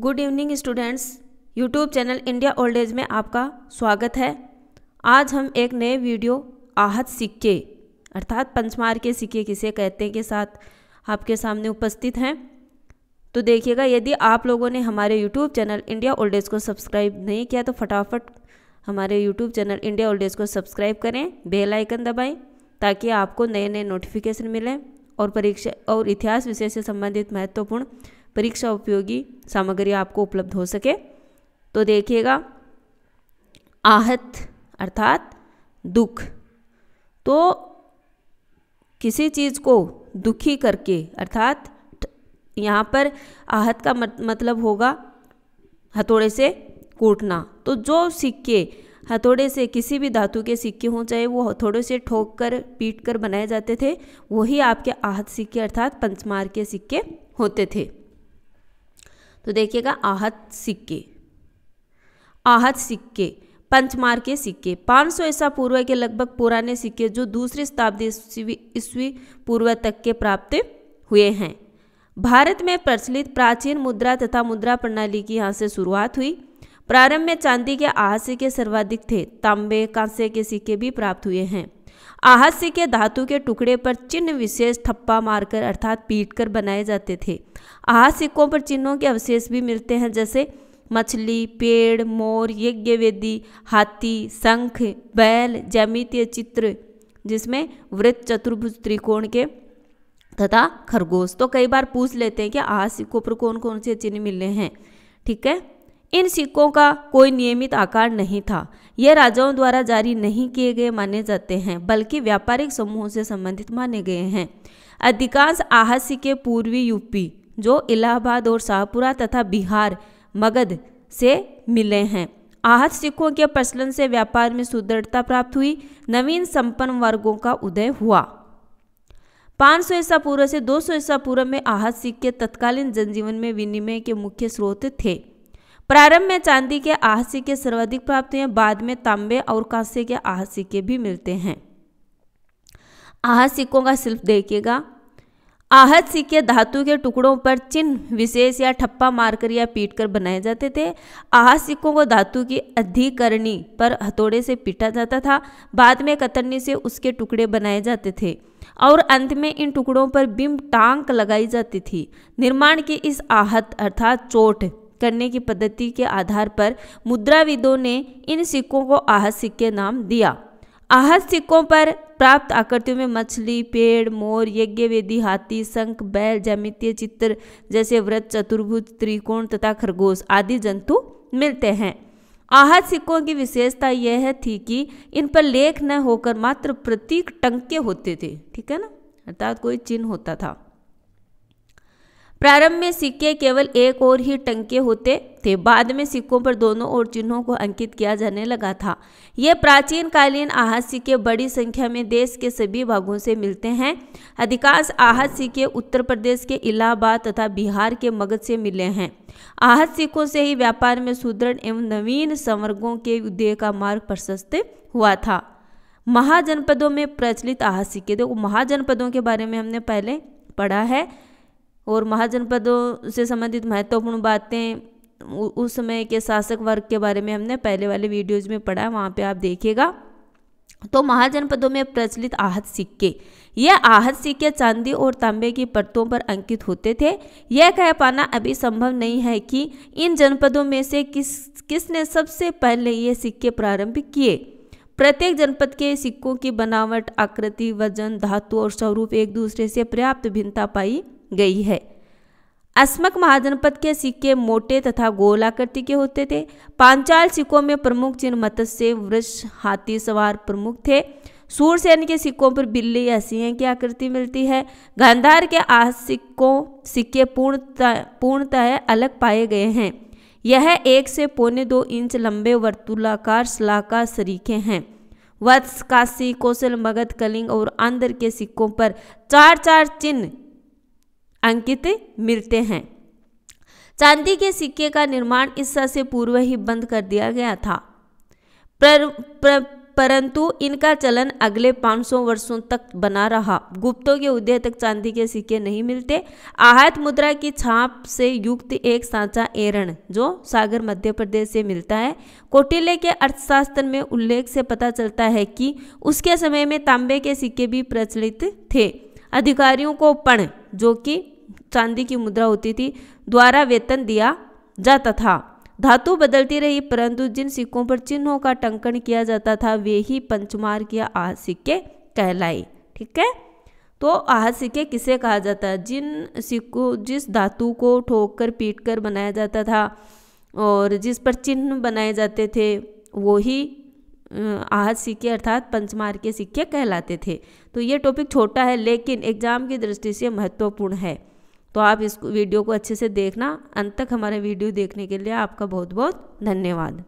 good evening students YouTube channel India old age में आपका स्वागत है आज हम एक नए वीडियो आहत सिक्के अर्थात पंचमार के सिक्के किसे कहते हैं के साथ आपके सामने उपस्थित हैं तो देखिएगा यदि आप लोगों ने हमारे YouTube channel India old age को सब्सक्राइब नहीं किया तो फटाफट हमारे YouTube channel India old age को सब्सक्राइब करें बेल आइकन ताकि आपको नए नए नोटिफिकेशन मिलें और परीक्षा और इतिहास विषय से संबंधित महत्वपूर्ण परीक्षा उपयोगी सामग्री आपको उपलब्ध हो सके तो देखिएगा आहत अर्थात दुख तो किसी चीज़ को दुखी करके अर्थात यहाँ पर आहत का मतलब होगा हथौड़े से कूटना तो जो सिक्के हथौड़े से किसी भी धातु के सिक्के हों चाहे वो हथौड़े से ठोक कर पीट कर बनाए जाते थे वही आपके आहत सिक्के अर्थात पंचमार के सिक्के होते थे तो देखिएगा आहत सिक्के आहत सिक्के पंचमार के सिक्के 500 सौ ईसा पूर्व के लगभग पुराने सिक्के जो दूसरी शताब्दी ईस्वी पूर्व तक के प्राप्त हुए हैं भारत में प्रचलित प्राचीन मुद्रा तथा मुद्रा प्रणाली की यहाँ से शुरुआत हुई प्रारंभ में चांदी के आहत सिक्के सर्वाधिक थे तांबे कांसे के सिक्के भी प्राप्त हुए हैं आहस्य के धातु के टुकड़े पर चिन्ह विशेष थप्पा मारकर अर्थात पीट कर बनाए जाते थे आहत सिक्कों पर चिन्हों के अवशेष भी मिलते हैं जैसे मछली पेड़ मोर यज्ञ वेदी हाथी शंख बैल जैमितीय चित्र जिसमें वृत्त चतुर्भुज त्रिकोण के तथा खरगोश तो कई बार पूछ लेते हैं कि आहत सिक्कों पर कौन कौन से चिन्ह मिले हैं ठीक है इन सिक्कों का कोई नियमित आकार नहीं था यह राजाओं द्वारा जारी नहीं किए गए माने जाते हैं बल्कि व्यापारिक समूहों से संबंधित माने गए हैं अधिकांश आहत सिक्के पूर्वी यूपी जो इलाहाबाद और शाहपुरा तथा बिहार मगध से मिले हैं आहत सिक्कों के प्रचलन से व्यापार में सुदृढ़ता प्राप्त हुई नवीन संपन्न वर्गों का उदय हुआ 500 सौ ईसा पूर्व से 200 सौ ईसा पूर्व में आहत सिक्के तत्कालीन जनजीवन में विनिमय के मुख्य स्रोत थे प्रारंभ में चांदी के आह सिक्के सर्वाधिक प्राप्त हैं बाद में तांबे और कांसे के आह सिक्के भी मिलते हैं आह सिक्कों का शिल्प देखिएगा आहत सिक्के धातु के टुकड़ों पर चिन्ह विशेष या ठप्पा मारकर या पीटकर बनाए जाते थे आहत सिक्कों को धातु की अधिकरणी पर हथौड़े से पीटा जाता था बाद में कतरनी से उसके टुकड़े बनाए जाते थे और अंत में इन टुकड़ों पर बिम टांग लगाई जाती थी निर्माण की इस आहत अर्थात चोट करने की पद्धति के आधार पर मुद्राविदों ने इन सिक्कों को आहत सिक्के नाम दिया आहत सिक्कों पर प्राप्त आकृतियों में मछली पेड़ मोर यज्ञ वेदी हाथी शंख बैल जमितीय चित्र जैसे व्रत चतुर्भुज त्रिकोण तथा खरगोश आदि जंतु मिलते हैं आहत सिक्कों की विशेषता यह थी कि इन पर लेख न होकर मात्र प्रतीक टंके होते थे ठीक है ना अर्थात कोई चिन्ह होता था प्रारंभ में सिक्के केवल एक और ही टंके होते थे बाद में सिक्कों पर दोनों ओर चिन्हों को अंकित किया जाने लगा था ये प्राचीन कालीन आहत सिक्के बड़ी संख्या में देश के सभी भागों से मिलते हैं अधिकांश आहत सिक्के उत्तर प्रदेश के इलाहाबाद तथा बिहार के मगध से मिले हैं आहत सिक्कों से ही व्यापार में सुदृढ़ एवं नवीन संवर्गों के उदय का मार्ग प्रशस्त हुआ था महाजनपदों में प्रचलित आहत सिक्के देखो महाजनपदों के बारे में हमने पहले पढ़ा है और महाजनपदों से संबंधित महत्वपूर्ण बातें उस समय के शासक वर्ग के बारे में हमने पहले वाले वीडियोज में पढ़ा है वहाँ पर आप देखिएगा तो महाजनपदों में प्रचलित आहत सिक्के ये आहत सिक्के चांदी और तांबे की परतों पर अंकित होते थे यह कह पाना अभी संभव नहीं है कि इन जनपदों में से किस किसने सबसे पहले ये सिक्के प्रारंभ किए प्रत्येक जनपद के सिक्कों की बनावट आकृति वजन धातु और स्वरूप एक दूसरे से पर्याप्त भिन्नता पाई गई है अस्मक महाजनपद के सिक्के मोटे तथा गोलाकृति के होते थे पांचाल सिक्कों में प्रमुख चिन्ह मत्स्य वृक्ष हाथी सवार प्रमुख थे सूरसेन के सिक्कों पर बिल्ली या सिंह की आकृति मिलती है गंधार के आज सिक्कों सिक्के पूर्णतः पूर्णतः अलग पाए गए हैं यह एक से पौने दो इंच लंबे वर्तुलाकार शलाका सरीखे हैं वत्स काशी कौशल मगध कलिंग और आंध्र के सिक्कों पर चार चार चिन्ह अंकित मिलते हैं चांदी के सिक्के का निर्माण इस से पूर्व ही बंद कर दिया गया था पर, पर, परंतु इनका चलन अगले 500 वर्षों तक बना रहा गुप्तों के उदय तक चांदी के सिक्के नहीं मिलते आहत मुद्रा की छाप से युक्त एक सांचा एरण जो सागर मध्य प्रदेश से मिलता है कोटिले के अर्थशास्त्र में उल्लेख से पता चलता है कि उसके समय में तांबे के सिक्के भी प्रचलित थे अधिकारियों को पण जो कि चांदी की मुद्रा होती थी द्वारा वेतन दिया जाता था धातु बदलती रही परंतु जिन सिक्कों पर चिन्हों का टंकन किया जाता था वे ही पंचमार के आह सिक्के कहलाए ठीक है तो आह सिक्के किसे कहा जाता है जिन सिक्कों जिस धातु को ठोक कर पीट कर बनाया जाता था और जिस पर चिन्ह बनाए जाते थे वो ही आहत सिक्के अर्थात पंचमार के सिक्के कहलाते थे तो ये टॉपिक छोटा है लेकिन एग्जाम की दृष्टि से महत्वपूर्ण है तो आप इस वीडियो को अच्छे से देखना अंत तक हमारे वीडियो देखने के लिए आपका बहुत बहुत धन्यवाद